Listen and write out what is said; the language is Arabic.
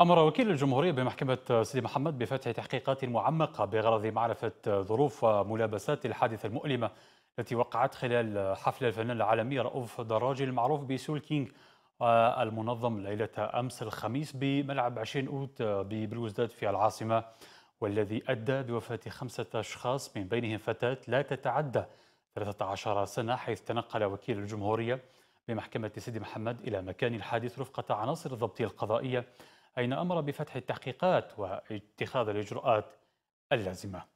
أمر وكيل الجمهورية بمحكمة سيدي محمد بفتح تحقيقات معمقة بغرض معرفة ظروف وملابسات الحادثة المؤلمة التي وقعت خلال حفل الفنان العالمي رؤوف دراجي المعروف بسول كينغ المنظم ليلة أمس الخميس بملعب 20 أوت ببلوزداد في العاصمة والذي أدى بوفاة خمسة أشخاص من بينهم فتاة لا تتعدى 13 سنة حيث تنقل وكيل الجمهورية بمحكمة سيدي محمد إلى مكان الحادث رفقة عناصر الضبط القضائية أين أمر بفتح التحقيقات واتخاذ الإجراءات اللازمة